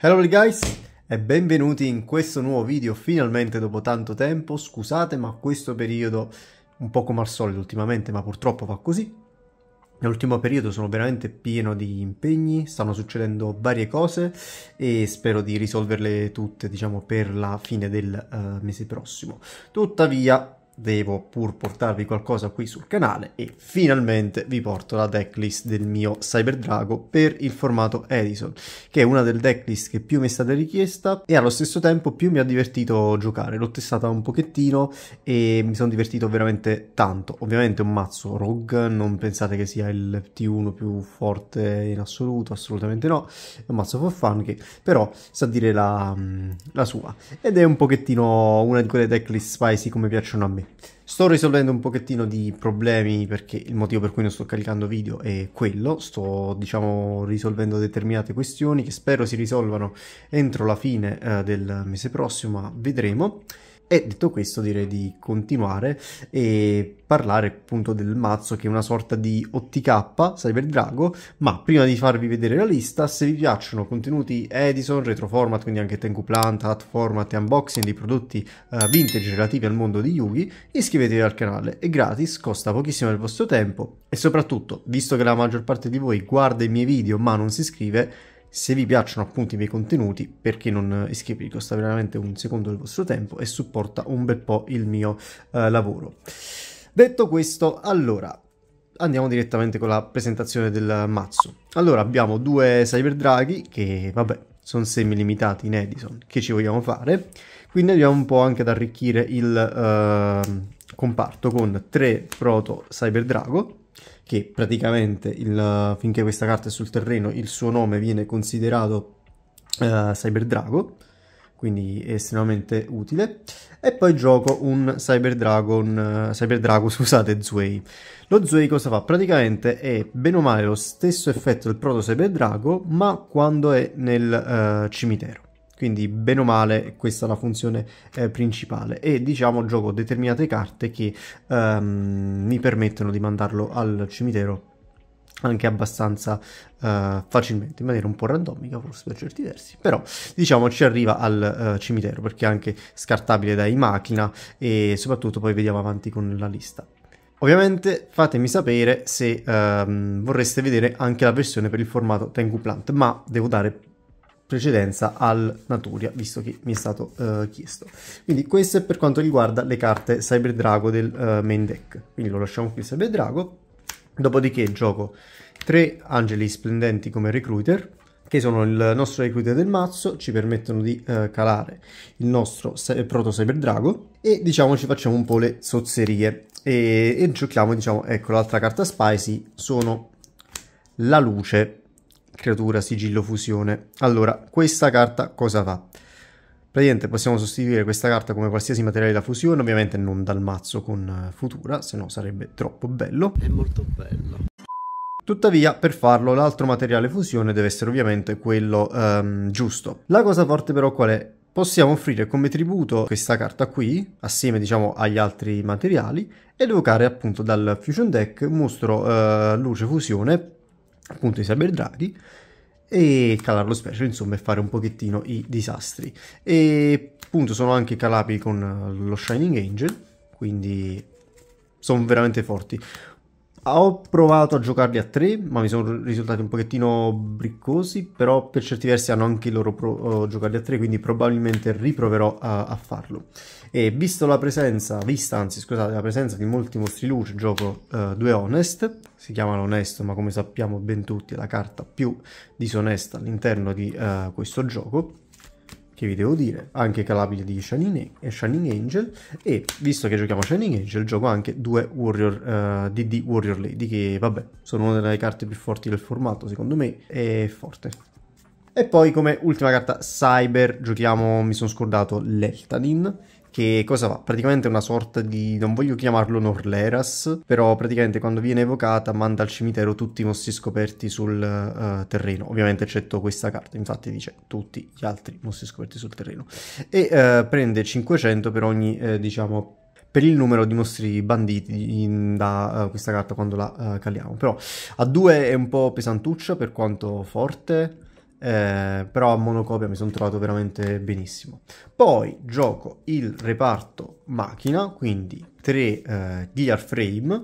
Hello guys e benvenuti in questo nuovo video finalmente dopo tanto tempo, scusate ma questo periodo un po' come al solito ultimamente ma purtroppo fa così. Nell'ultimo periodo sono veramente pieno di impegni, stanno succedendo varie cose e spero di risolverle tutte diciamo per la fine del uh, mese prossimo. Tuttavia devo pur portarvi qualcosa qui sul canale e finalmente vi porto la decklist del mio Cyberdrago per il formato Edison, che è una delle decklist che più mi è stata richiesta e allo stesso tempo più mi ha divertito giocare. L'ho testata un pochettino e mi sono divertito veramente tanto. Ovviamente un mazzo rogue, non pensate che sia il T1 più forte in assoluto, assolutamente no. È un mazzo for fun che però sa dire la, la sua ed è un pochettino una di quelle decklist spicy come piacciono a me. Sto risolvendo un pochettino di problemi perché il motivo per cui non sto caricando video è quello, sto diciamo risolvendo determinate questioni che spero si risolvano entro la fine eh, del mese prossimo, ma vedremo. E detto questo direi di continuare e parlare appunto del mazzo che è una sorta di OTK Cyber Drago, ma prima di farvi vedere la lista, se vi piacciono contenuti Edison, retro format, quindi anche Tengu Plant, hat format e unboxing di prodotti uh, vintage relativi al mondo di Yugi, iscrivetevi al canale, è gratis, costa pochissimo del vostro tempo e soprattutto, visto che la maggior parte di voi guarda i miei video ma non si iscrive, se vi piacciono appunto i miei contenuti, perché non iscrivervi? Eh, costa veramente un secondo del vostro tempo e supporta un bel po' il mio eh, lavoro. Detto questo, allora andiamo direttamente con la presentazione del mazzo. Allora abbiamo due Cyber Draghi che vabbè sono semi limitati in Edison, che ci vogliamo fare? Quindi andiamo un po' anche ad arricchire il eh, comparto con tre proto Cyber Drago che praticamente il, finché questa carta è sul terreno il suo nome viene considerato uh, Cyber Drago, quindi è estremamente utile. E poi gioco un Cyber Dragon, uh, Cyber Drago, scusate, Zwei. Lo Zwei cosa fa? Praticamente è bene o male lo stesso effetto del proto Cyber Drago, ma quando è nel uh, cimitero quindi bene o male questa è la funzione eh, principale e diciamo gioco determinate carte che ehm, mi permettono di mandarlo al cimitero anche abbastanza uh, facilmente, in maniera un po' randomica forse per certi versi, però diciamo ci arriva al uh, cimitero perché è anche scartabile dai macchina e soprattutto poi vediamo avanti con la lista. Ovviamente fatemi sapere se um, vorreste vedere anche la versione per il formato Tengu Plant, ma devo dare precedenza al Naturia, visto che mi è stato uh, chiesto. Quindi questo è per quanto riguarda le carte Cyber Drago del uh, main deck. Quindi lo lasciamo qui Cyber Drago. Dopodiché gioco tre angeli splendenti come recruiter, che sono il nostro recruiter del mazzo, ci permettono di uh, calare il nostro proto Cyber Drago e diciamo ci facciamo un po' le sozzerie e, e giochiamo diciamo ecco l'altra carta spicy sono la luce creatura sigillo fusione. Allora, questa carta cosa fa? Praticamente possiamo sostituire questa carta come qualsiasi materiale da fusione, ovviamente non dal mazzo con eh, Futura, se no sarebbe troppo bello. È molto bello. Tuttavia, per farlo, l'altro materiale fusione deve essere ovviamente quello um, giusto. La cosa forte però qual è? Possiamo offrire come tributo questa carta qui, assieme diciamo agli altri materiali, ed evocare appunto dal Fusion Deck mostro uh, Luce Fusione appunto i Draghi e calarlo special insomma e fare un pochettino i disastri e appunto sono anche calati con eh, lo Shining Angel quindi sono veramente forti ho provato a giocarli a tre, ma mi sono risultati un pochettino briccosi, però per certi versi hanno anche i loro pro- eh, giocarli a tre, quindi probabilmente riproverò a, a farlo. E visto la presenza, vista anzi scusate, la presenza di molti mostri luce, gioco uh, due Honest, si chiamano Honest ma come sappiamo ben tutti è la carta più disonesta all'interno di uh, questo gioco che vi devo dire, anche calabile di Shining, e eh, Shining Angel e visto che giochiamo Shining Angel gioco anche due Warrior uh, eh, DD Warrior Lady che vabbè sono una delle carte più forti del formato secondo me è forte. E poi come ultima carta Cyber giochiamo, mi sono scordato l'Eltadin che cosa fa? Praticamente una sorta di, non voglio chiamarlo Norleras, però praticamente quando viene evocata manda al cimitero tutti i mostri scoperti sul uh, terreno, ovviamente eccetto questa carta, infatti dice tutti gli altri mostri scoperti sul terreno, e uh, prende 500 per ogni, uh, diciamo, per il numero di mostri banditi in, da uh, questa carta quando la uh, caliamo. Però a 2 è un po' pesantuccia per quanto forte eh, però a monocopia mi sono trovato veramente benissimo. Poi gioco il reparto macchina, quindi 3 eh, Gear Frame,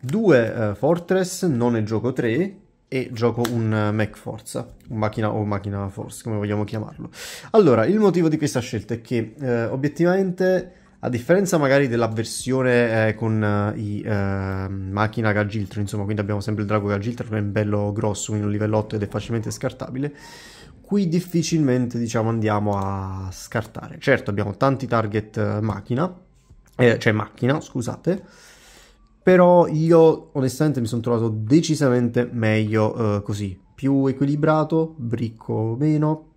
2 eh, Fortress, non ne gioco 3 e gioco un eh, Mac Forza, un macchina o macchina Force, come vogliamo chiamarlo. Allora, il motivo di questa scelta è che eh, obiettivamente a differenza magari dell'avversione eh, con eh, i eh, macchina Gagiltro, insomma, quindi abbiamo sempre il drago Gagiltro che è bello grosso, quindi un livello 8 ed è facilmente scartabile, qui difficilmente diciamo andiamo a scartare. Certo abbiamo tanti target eh, macchina, eh, cioè macchina, scusate, però io onestamente mi sono trovato decisamente meglio eh, così, più equilibrato, bricco meno,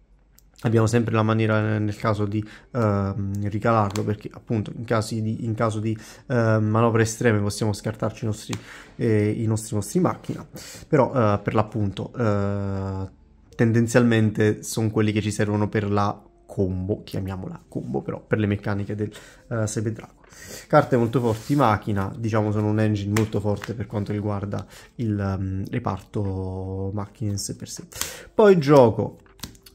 abbiamo sempre la maniera eh, nel caso di uh, ricalarlo perché appunto in, di, in caso di uh, manovre estreme possiamo scartarci i nostri, eh, i nostri mostri in macchina però uh, per l'appunto eh, tendenzialmente sono quelli che ci servono per la combo chiamiamola combo però per le meccaniche del uh, Sebedrago carte molto forti macchina diciamo sono un engine molto forte per quanto riguarda il um, reparto macchine in sé per sé poi gioco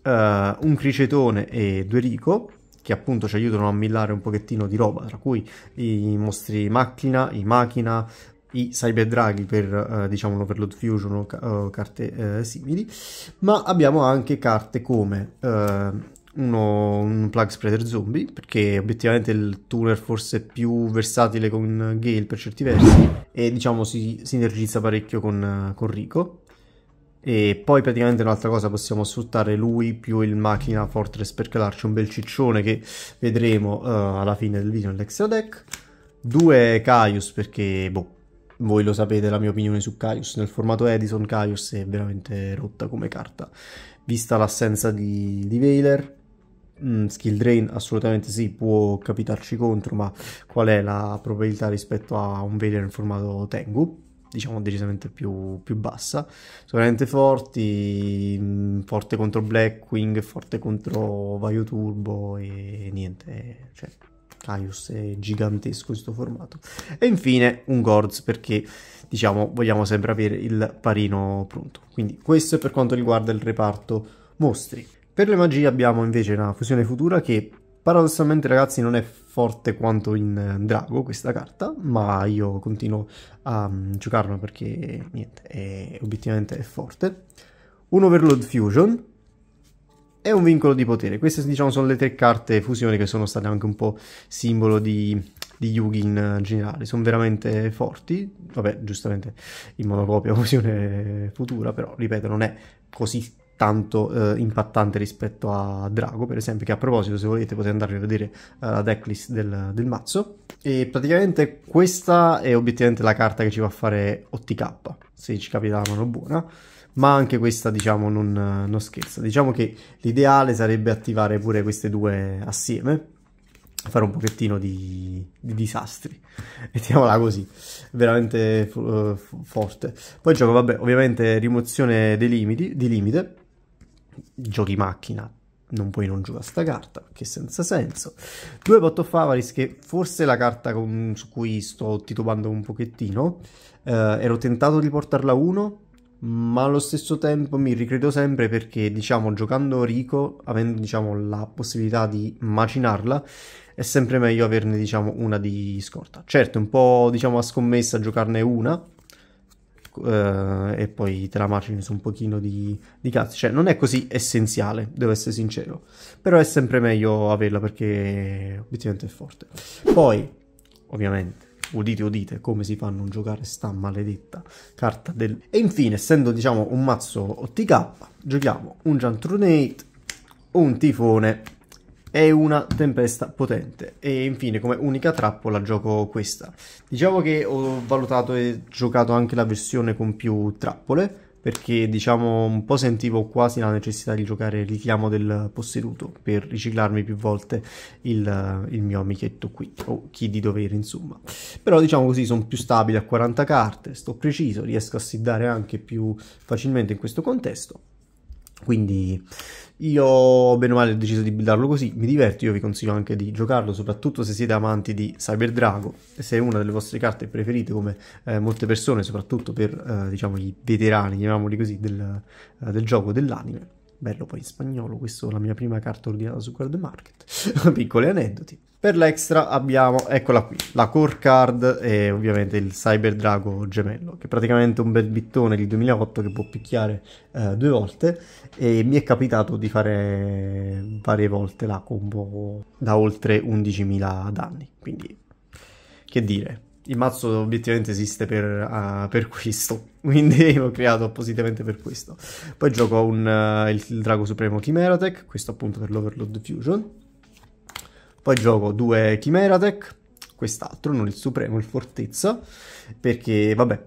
uh, un cricetone e due rico che appunto ci aiutano a millare un pochettino di roba, tra cui i mostri macchina, i macchina, i cyber draghi per eh, diciamo un fusion o, ca carte eh, simili, ma abbiamo anche carte come eh, uno, un plug spreader zombie, perché obiettivamente il tuner forse è più versatile con Gale per certi versi e diciamo si sinergizza parecchio con, eh, con Rico, e poi praticamente un'altra cosa possiamo sfruttare lui più il macchina fortress per calarci un bel ciccione che vedremo uh, alla fine del video nell'extra deck. Due Caius perché, boh, voi lo sapete la mia opinione su Caius. Nel formato Edison Caius è veramente rotta come carta. Vista l'assenza di, di Veiler, mm, skill drain assolutamente sì, può capitarci contro, ma qual è la probabilità rispetto a un Veiler in formato Tengu? diciamo decisamente più, più bassa. Sicuramente forti, forte contro Blackwing, forte contro Vaio Turbo e niente, cioè Caius è gigantesco in questo formato. E infine un Gorz perché diciamo vogliamo sempre avere il parino pronto. Quindi questo è per quanto riguarda il reparto mostri. Per le magie abbiamo invece una fusione futura che Paradossalmente ragazzi non è forte quanto in eh, Drago questa carta, ma io continuo a mm, giocarla perché niente, è, obiettivamente è forte. Un Overload Fusion, e un vincolo di potere. Queste diciamo sono le tre carte fusione che sono state anche un po' simbolo di, di Yugi in eh, generale. Sono veramente forti. Vabbè, giustamente in monocopia fusione futura, però ripeto, non è così tanto eh, impattante rispetto a Drago, per esempio, che a proposito, se volete, potete andare a vedere eh, la decklist del, del, mazzo. E praticamente questa è obiettivamente la carta che ci va a fare OTK, se ci capita la mano buona. Ma anche questa, diciamo, non, non scherza. Diciamo che l'ideale sarebbe attivare pure queste due assieme, fare un pochettino di, di disastri, mettiamola così, veramente uh, forte. Poi il gioco, vabbè, ovviamente rimozione dei limiti, di limite, giochi macchina, non puoi non giocare a sta carta, che senza senso. Due Pot of Avaris, che forse è la carta con, su cui sto titubando un pochettino, eh, ero tentato di portarla a 1, ma allo stesso tempo mi ricredo sempre perché, diciamo, giocando Rico, avendo, diciamo, la possibilità di macinarla, è sempre meglio averne, diciamo, una di scorta. Certo, è un po', diciamo, a scommessa giocarne una, eh, e poi te la margini su un pochino di, di cazzi. Cioè, non è così essenziale, devo essere sincero. Però è sempre meglio averla perché obiettivamente è forte. Poi, ovviamente, udite udite come si fanno a giocare sta maledetta carta del... E infine, essendo diciamo un mazzo OTK, giochiamo un Jantrunate, un Tifone è una tempesta potente. E infine, come unica trappola, gioco questa. Diciamo che ho valutato e giocato anche la versione con più trappole, perché diciamo un po' sentivo quasi la necessità di giocare il richiamo del posseduto per riciclarmi più volte il, il mio amichetto qui, o chi di dovere insomma. Però diciamo così sono più stabile a 40 carte, sto preciso, riesco a siddare anche più facilmente in questo contesto quindi io bene o male ho deciso di buildarlo così, mi diverto, io vi consiglio anche di giocarlo, soprattutto se siete amanti di Cyber Drago, se è una delle vostre carte preferite come eh, molte persone, soprattutto per eh, diciamo i veterani, chiamiamoli così, del, eh, del gioco dell'anime Bello poi in spagnolo, questa è la mia prima carta ordinata su Card Market. Piccoli aneddoti. Per l'extra abbiamo, eccola qui, la core card e ovviamente il Cyber Drago gemello, che è praticamente un bel bittone di 2008 che può picchiare eh, due volte e mi è capitato di fare varie volte la combo da oltre 11.000 danni, quindi che dire, il mazzo obiettivamente esiste per, uh, per questo, quindi l'ho creato appositamente per questo. Poi gioco un, uh, il, il, Drago Supremo Chimera questo appunto per l'Overload Fusion. Poi gioco due Chimera quest'altro, non il Supremo, il Fortezza, perché vabbè,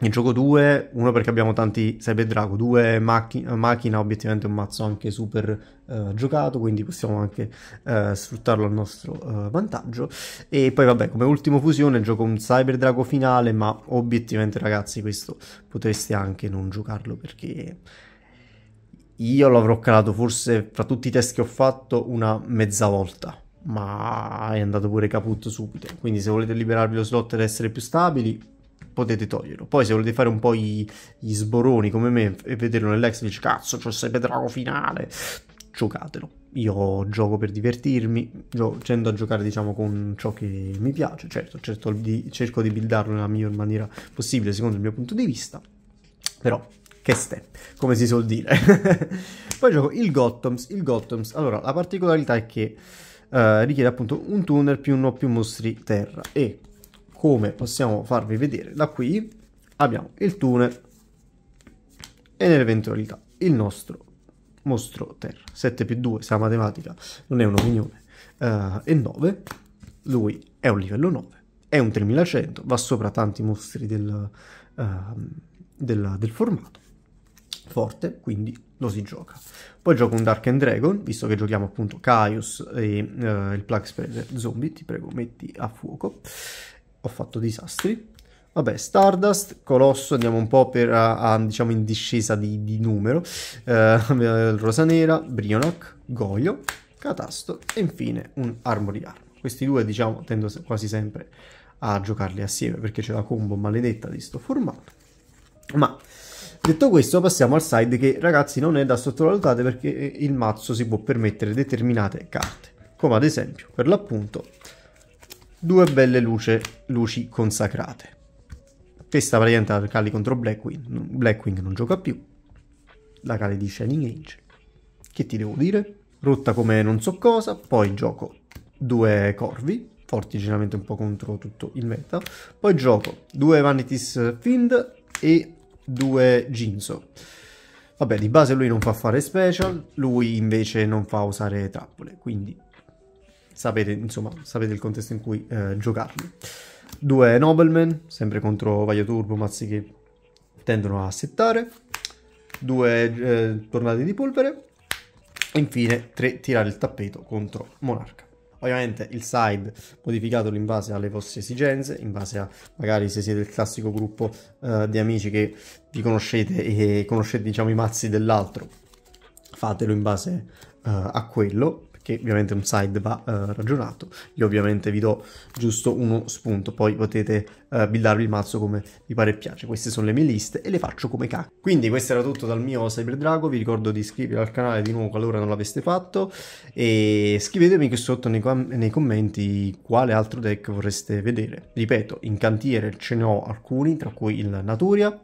il gioco 2, uno perché abbiamo tanti Cyber Drago, due macchi- macchina, obiettivamente un mazzo anche super eh, giocato, quindi possiamo anche eh, sfruttarlo al nostro eh, vantaggio. E poi vabbè, come ultimo fusione gioco un Cyber Drago finale, ma obiettivamente ragazzi questo potreste anche non giocarlo perché io l'avrò calato forse fra tutti i test che ho fatto una mezza volta ma è andato pure caputo subito quindi se volete liberarvi lo slot ed essere più stabili potete toglierlo. Poi se volete fare un po' gli sboroni come me e vederlo nell'ex dici cazzo, c'ho sempre drago finale, giocatelo. Io gioco per divertirmi, tendo a giocare diciamo con ciò che mi piace, certo, certo di, cerco di buildarlo nella miglior maniera possibile secondo il mio punto di vista, però che ste, come si suol dire. Poi gioco il Gotham's, il Gotham's, allora la particolarità è che eh, richiede appunto un tuner più uno più mostri terra e come possiamo farvi vedere da qui abbiamo il tuner e nell'eventualità il nostro mostro terra 7 più 2 se la matematica non è un'opinione uh, è 9 lui è un livello 9 è un 3100 va sopra tanti mostri del, uh, del, del formato forte quindi lo si gioca. Poi gioco un Dark and Dragon, visto che giochiamo appunto Caius e uh, il plug Spreader Zombie, ti prego metti a fuoco ho fatto disastri. Vabbè, Stardust, Colosso, andiamo un po' per, a, a, diciamo in discesa di, di numero, eh, Rosanera, Brionac, Goyo, Catasto e infine un Armory Arm. Questi due diciamo tendo quasi sempre a giocarli assieme perché c'è la combo maledetta di sto formato. Ma detto questo passiamo al side che ragazzi non è da sottovalutare perché eh, il mazzo si può permettere determinate carte, come ad esempio per l'appunto due belle luce, luci consacrate. Questa praticamente la Kali contro Blackwing, Blackwing non gioca più. La Kali di Shining Angel. Che ti devo dire? Rotta come non so cosa, poi gioco due corvi, forti generalmente un po' contro tutto il meta. Poi gioco due Vanities Find e due Ginzo. Vabbè, di base lui non fa fare special, lui invece non fa usare trappole, quindi sapete, insomma, sapete il contesto in cui eh, giocarli. Due Nobleman, sempre contro Vaglio Turbo, mazzi che tendono a settare. Due eh, tornate di polvere. E infine tre tirare il tappeto contro Monarca. Ovviamente il side modificatelo in base alle vostre esigenze, in base a magari se siete il classico gruppo eh, di amici che vi conoscete e conoscete diciamo i mazzi dell'altro, fatelo in base eh, a quello che ovviamente un side va eh, ragionato. Io ovviamente vi do giusto uno spunto, poi potete eh, buildarvi il mazzo come vi pare e piace. Queste sono le mie liste e le faccio come cacchio. Quindi questo era tutto dal mio Cyber Drago, vi ricordo di iscrivervi al canale di nuovo qualora non l'aveste fatto e scrivetemi qui sotto nei, com nei commenti quale altro deck vorreste vedere. Ripeto, in cantiere ce ne ho alcuni, tra cui il Naturia.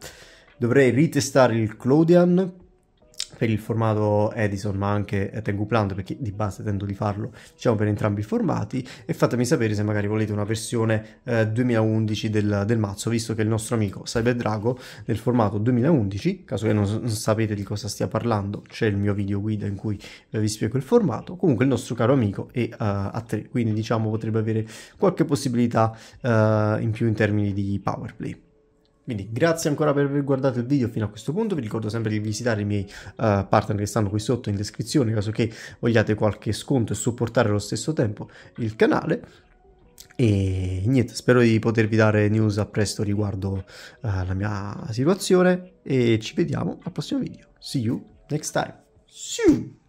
Dovrei ritestare il Clodian per il formato Edison ma anche Tengu Plant perché di base tento di farlo diciamo per entrambi i formati e fatemi sapere se magari volete una versione eh, 2011 del, del, mazzo visto che il nostro amico Cyber Drago nel formato 2011 caso che non, non sapete di cosa stia parlando c'è il mio video guida in cui eh, vi spiego il formato comunque il nostro caro amico è uh, a 3 quindi diciamo potrebbe avere qualche possibilità uh, in più in termini di power play quindi grazie ancora per aver guardato il video fino a questo punto, vi ricordo sempre di visitare i miei uh, partner che stanno qui sotto in descrizione, in caso che vogliate qualche sconto e supportare allo stesso tempo il canale. E niente, spero di potervi dare news a presto riguardo uh, la mia situazione e ci vediamo al prossimo video. See you next time. See you.